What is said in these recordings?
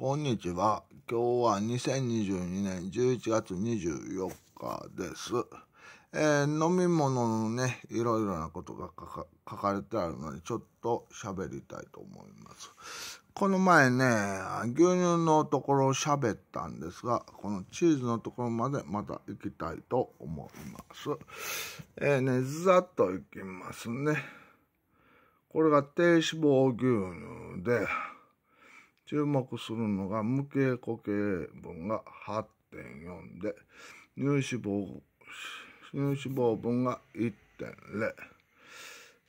こんにちは。今日は2022年11月24日です。えー、飲み物のね、いろいろなことが書かれてあるので、ちょっと喋りたいと思います。この前ね、牛乳のところを喋ったんですが、このチーズのところまでまた行きたいと思います。えー、ね、ざっといきますね。これが低脂肪牛乳で、注目するのが無形固形分が8.4で、乳脂肪、乳脂肪分が1.0。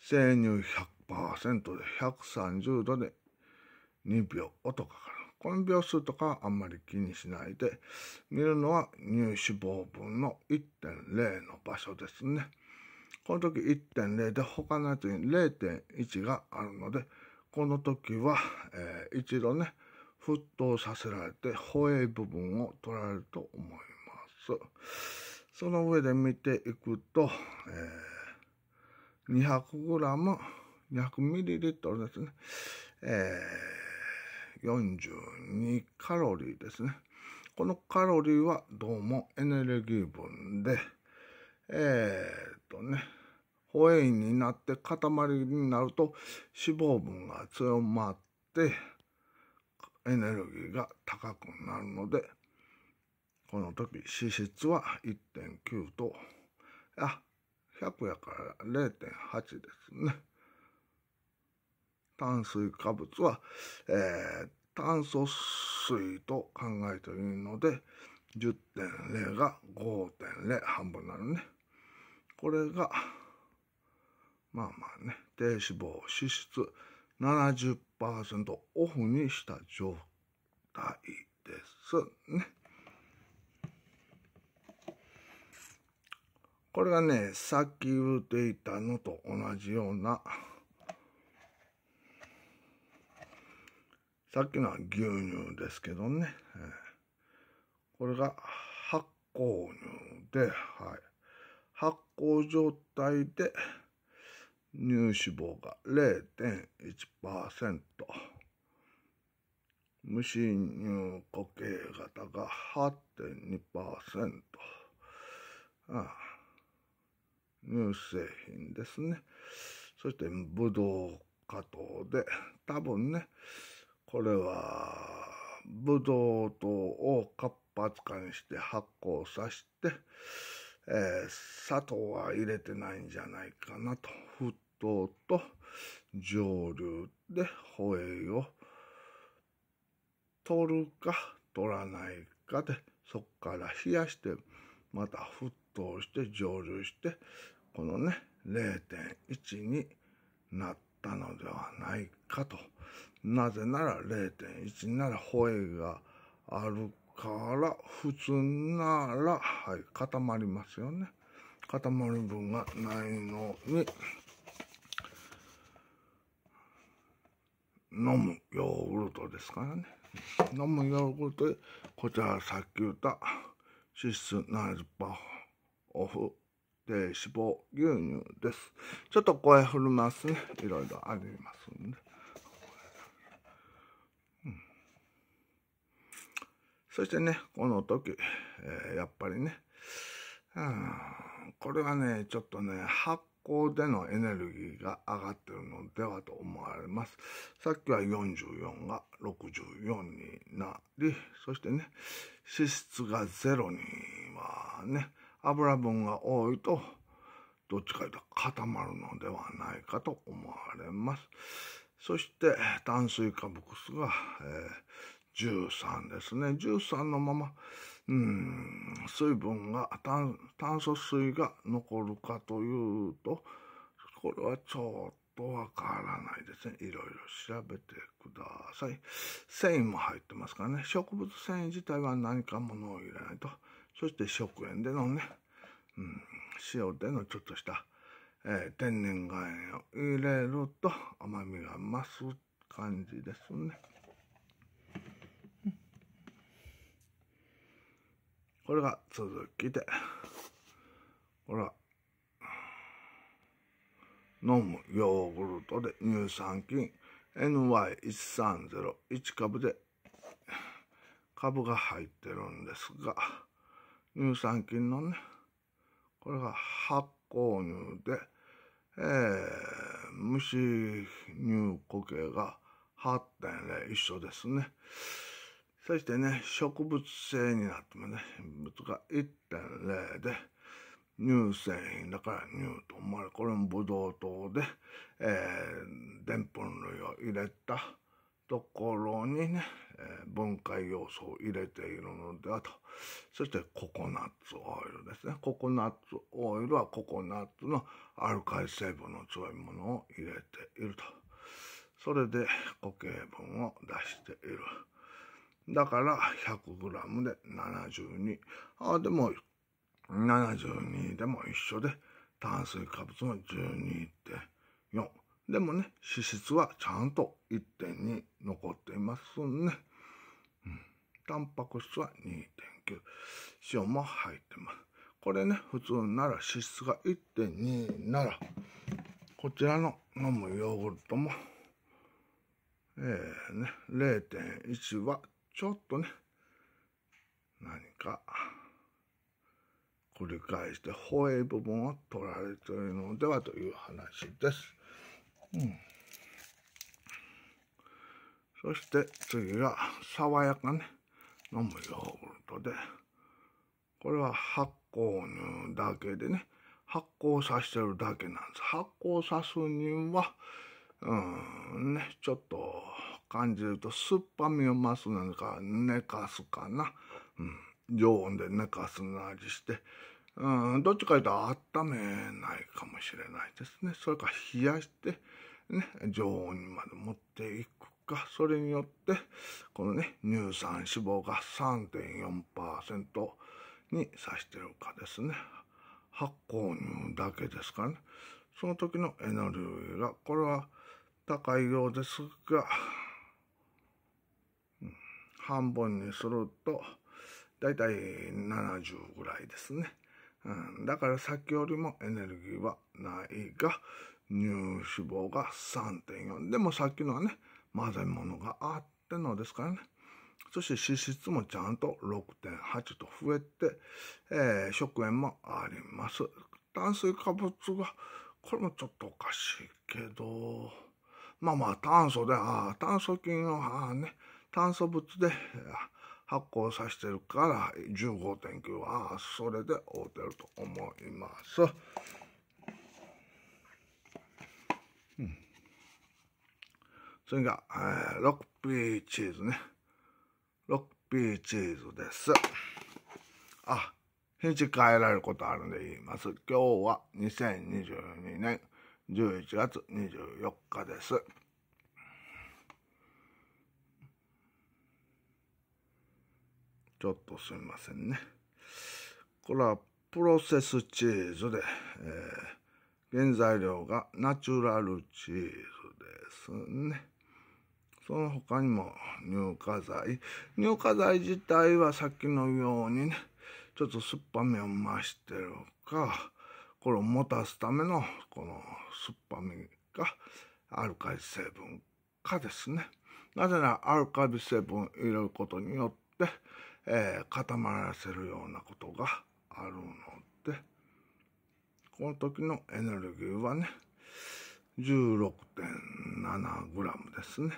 生乳100%で130度で2秒とかかな。この秒数とかはあんまり気にしないで、見るのは乳脂肪分の1.0の場所ですね。この時1.0で他のやつに0.1があるので、この時は、えー、一度ね、沸騰させられて、ホエイ部分を取られると思います。その上で見ていくと、えー、200g、200ml ですね。えー、42カロリーですね。このカロリーはどうもエネルギー分で、えー、っとね、ホエインになって塊になると脂肪分が強まってエネルギーが高くなるのでこの時脂質は1.9とあ100やから0.8ですね。炭水化物は、えー、炭素水と考えていいので10.0が5.0半分になるね。これがまあまあね、低脂肪、脂質70%オフにした状態ですね。これがね、さっき言っていたのと同じような、さっきのは牛乳ですけどね、これが発酵乳で、はい、発酵状態で、乳脂肪が0.1%無侵入固形型が8.2%ああ乳製品ですねそしてブドウ果糖で多分ねこれはブドウ糖を活発化にして発酵させてえー、砂糖は入れてないんじゃないかなと。沸騰と蒸留でホエイを取るか取らないかで、そっから冷やして、また沸騰して蒸留して、このね、0.1になったのではないかと。なぜなら0.1ならホエイがあるから普通なら、はい、固まりますよね。固まる分がないのに、飲むヨーグルトですからね。飲むヨーグルトで、こちらさっき言った脂質70%オフ低脂肪牛乳です。ちょっと声振るますね。いろいろありますんで。そしてね、この時、えー、やっぱりね、うん、これはね、ちょっとね、発酵でのエネルギーが上がってるのではと思われます。さっきは44が64になり、そしてね、脂質が0にはね、油分が多いと、どっちか言うと固まるのではないかと思われます。そして、炭水化物が、えー13ですね。13のまま、うん、水分が、炭素水が残るかというと、これはちょっとわからないですね。いろいろ調べてください。繊維も入ってますからね。植物繊維自体は何かものを入れないと。そして食塩でのね、うん、塩でのちょっとした、えー、天然岩塩を入れると甘みが増す感じですね。これが続きで、ほら、飲むヨーグルトで乳酸菌 NY1301 株で株が入ってるんですが乳酸菌のねこれが発酵乳で、えー、虫乳固形が8.0一緒ですねそしてね植物性になってもね物が1.0で、乳製品だから乳糖、まあ、これもブドウ糖で、えー、でんぷん類を入れたところにね、えー、分解要素を入れているのではと。そしてココナッツオイルですね。ココナッツオイルはココナッツのアルカリ成分の強いものを入れていると。それで固形分を出している。だから 100g で72。あ、でも、72でも一緒で、炭水化物は12.4。でもね、脂質はちゃんと1.2残っていますね。うん。タンパク質は2.9。塩も入ってます。これね、普通なら脂質が1.2なら、こちらの飲むヨーグルトも、えー、ね、0.1はちょっとね、何か、繰り返して、ホエ部分を取られているのではという話です。うん、そして次が、爽やかね、飲むヨーグルトで、これは発酵乳だけでね、発酵させてるだけなんです。発酵さすには、うん、ね、ちょっと、感じると酸っぱみを増すんか寝かすかな、うん、常温で寝かすの味して、うん、どっちかいうと温めないかもしれないですねそれから冷やしてね常温にまで持っていくかそれによってこのね乳酸脂肪が3.4%にさしてるかですね発酵乳だけですからねその時のエネルギーがこれは高いようですが半分にすると、だいたい70ぐらいですね。うん、だからさっきよりもエネルギーはないが、乳脂肪が3.4。でもさっきのはね、混ぜ物があってのですからね。そして脂質もちゃんと6.8と増えて、えー、食塩もあります。炭水化物が、これもちょっとおかしいけど、まあまあ炭素で、ああ、炭素菌を、ああね、炭素物で発酵させてるから15.9はそれで合うてると思います。うん、が、えー、6P チーズね。6P チーズです。あ、日にち変えられることあるんで言います。今日は2022年11月24日です。ちょっとすみませんね。これはプロセスチーズで、えー、原材料がナチュラルチーズですね。その他にも乳化剤。乳化剤自体はさっきのようにね、ちょっと酸っぱみを増してるか、これを持たすためのこの酸っぱみがアルカリ成分かですね。なぜならアルカリ成分入れることによって、えー、固まらせるようなことがあるので、この時のエネルギーはね、16.7g ですね。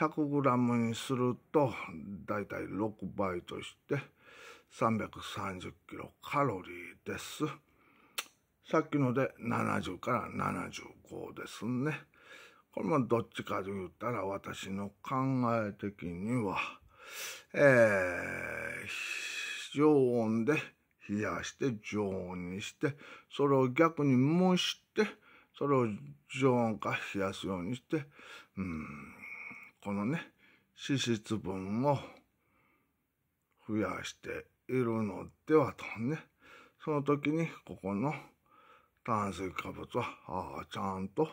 100g にすると、大体6倍として、330キロカロリーです。さっきので70から75ですね。これもどっちかで言ったら私の考え的には、えー、常温で冷やして常温にして、それを逆に蒸して、それを常温か冷やすようにして、うん、このね、脂質分を増やしているのではとね、その時にここの炭水化物は、ああ、ちゃんと、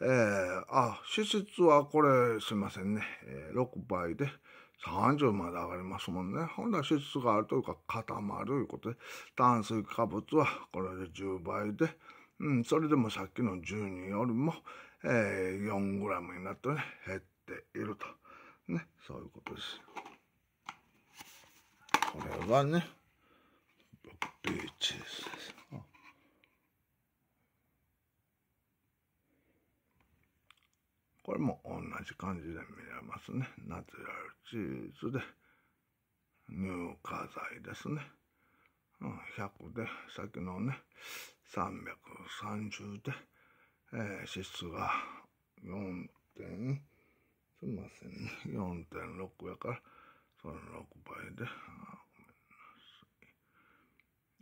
えー、あ、脂質はこれすいませんね、えー、6倍で、30まで上がりますもんね。ほんだら質があるというか固まるということで、炭水化物はこれで10倍で、うん、それでもさっきの12よりも、えー、4g になってね、減っていると。ね、そういうことです。これはね、ビーチです。れも同じ感じで見れますね。ナチュラルチーズで、乳化剤ですね。うん、100で、先のね、330で、えー、脂質が4点、すみませんね、4.6やから、その6倍で、あ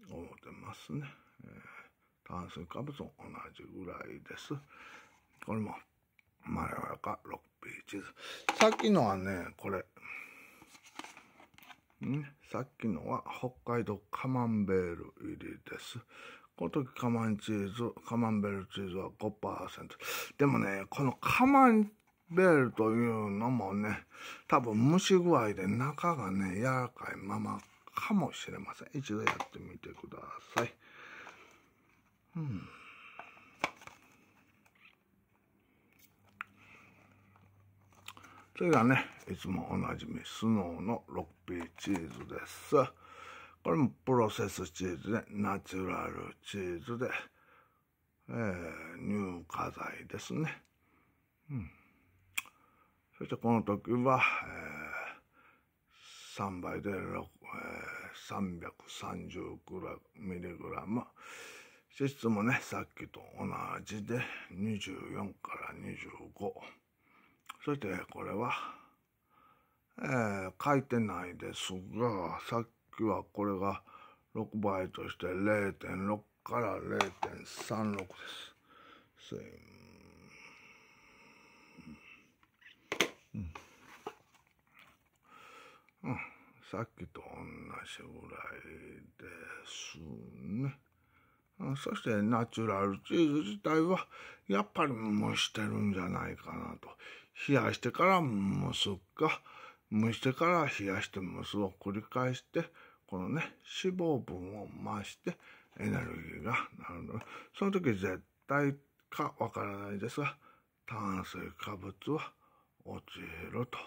ごめんなさい、思ってますね。えー炭水化物も同じぐらいです。これもまろやか、6ピーチーズ。さっきのはね、これ。んさっきのは北海道カマンベール入りです。この時カマンチーズ、カマンベールチーズは5%。でもね、このカマンベールというのもね、多分蒸し具合で中がね、柔らかいままかもしれません。一度やってみてください。うんそれがね、いつもおなじみ、スノーの 6P チーズです。これもプロセスチーズで、ナチュラルチーズで、えー、乳化剤ですね。うん。そしてこの時は、えー、3倍で6、えー、330mg。脂質もね、さっきと同じで、24から25。そしてこれは、えー、書いてないですが、さっきはこれが6倍として0.6から0.36です。すいうん、うん、さっきと同じぐらいですね。そしてナチュラルチーズ自体はやっぱり蒸してるんじゃないかなと。冷やしてから蒸すか、蒸してから冷やして蒸すを繰り返して、このね、脂肪分を増してエネルギーがなるので、その時絶対かわからないですが、炭水化物は落ちると。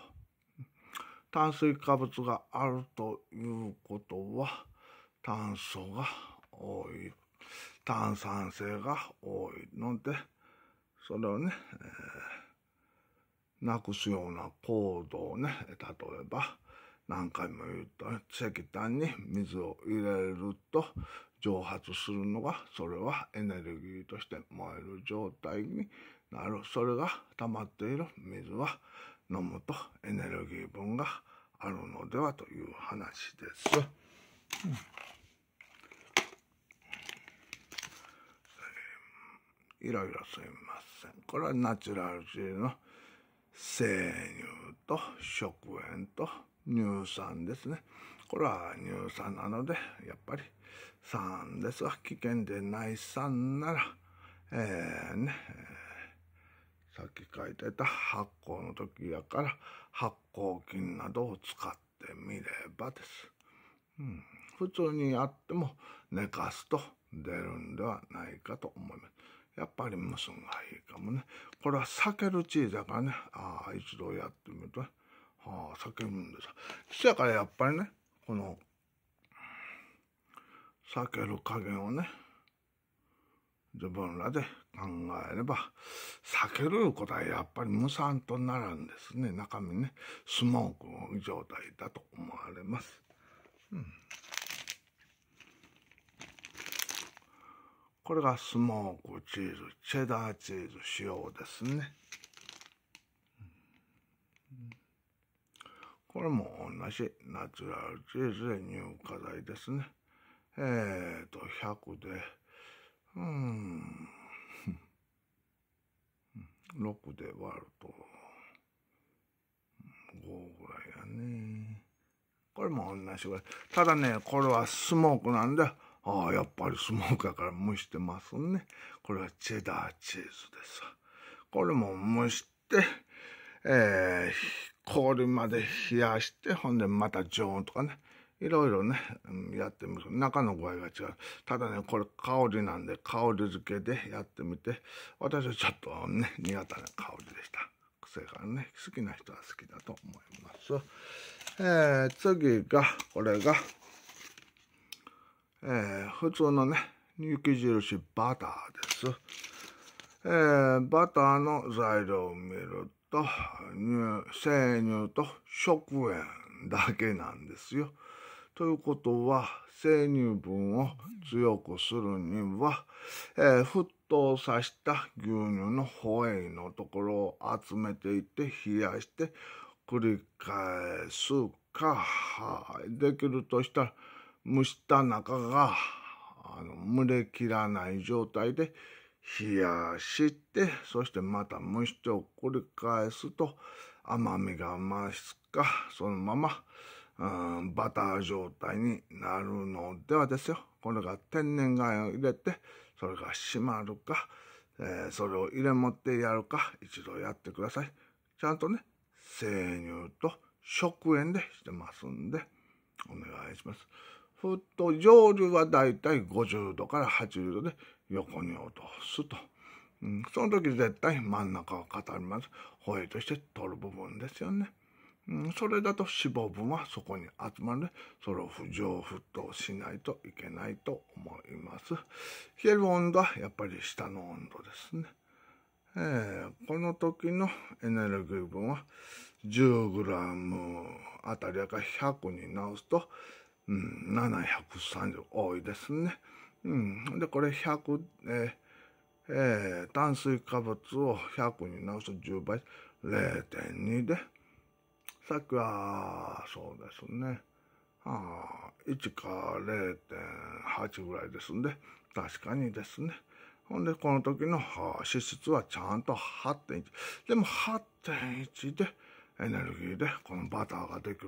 炭水化物があるということは、炭素が多い、炭酸性が多いので、それをね、えーなくすような行動ね、例えば、何回も言ったね、石炭に水を入れると蒸発するのが、それはエネルギーとして燃える状態になる。それが溜まっている水は飲むとエネルギー分があるのではという話です。うんいろいろすいません。これはナチュラルシーの生乳と食塩と乳酸ですね。これは乳酸なので、やっぱり酸ですが、危険でない酸なら、えー、ね、さっき書いてた発酵の時やから発酵菌などを使ってみればです。うん、普通にやっても寝かすと出るんではないかと思います。やっぱり蒸すがいいかもね。これは避けるチーズだからね、ああ、一度やってみるとね、はあ、避けるんです。そやからやっぱりね、この、避ける加減をね、自分らで考えれば、避けることはやっぱり無酸とならんですね。中身ね、スモークの状態だと思われます。うんこれがスモークチーズチェダーチーズ塩ですねこれも同じナチュラルチーズで乳化剤ですねえーと100でうん6で割ると5ぐらいやねこれも同じぐらいただねこれはスモークなんでああ、やっぱりスモークやから蒸してますね。これはチェダーチーズです。これも蒸して、えー、氷まで冷やして、ほんでまた常温とかね。いろいろね、やってみる。中の具合が違う。ただね、これ香りなんで、香り付けでやってみて、私はちょっとね、苦手な香りでした。癖がね、好きな人は好きだと思います。えー、次が、これが、えー、普通のね、雪印バターです。えー、バターの材料を見ると、乳生乳と食塩だけなんですよ。ということは、生乳分を強くするには、えー、沸騰させた牛乳のホエイのところを集めていって冷やして繰り返すか、できるとしたら、蒸した中があの蒸れきらない状態で冷やしてそしてまた蒸してを繰り返すと甘みが増すかそのまま、うん、バター状態になるのではですよこれが天然ルを入れてそれが締まるか、えー、それを入れ持ってやるか一度やってくださいちゃんとね生乳と食塩でしてますんでお願いします。沸騰上流はだいたい50度から80度で横に落とすと。うん、その時絶対真ん中を固めます。ホエイとして取る部分ですよね。うん、それだと脂肪分はそこに集まるので、それを不上沸騰しないといけないと思います。冷える温度はやっぱり下の温度ですね。えー、この時のエネルギー分は 10g あたりやから100に直すとうん、730多いですね。うん、で、これ100、えー、えー、炭水化物を100に直す10倍、0.2で、さっきは、そうですね。あ1か0.8ぐらいですんで、確かにですね。ほんで、この時の脂質はちゃんと8.1。でも8.1でエネルギーでこのバターができる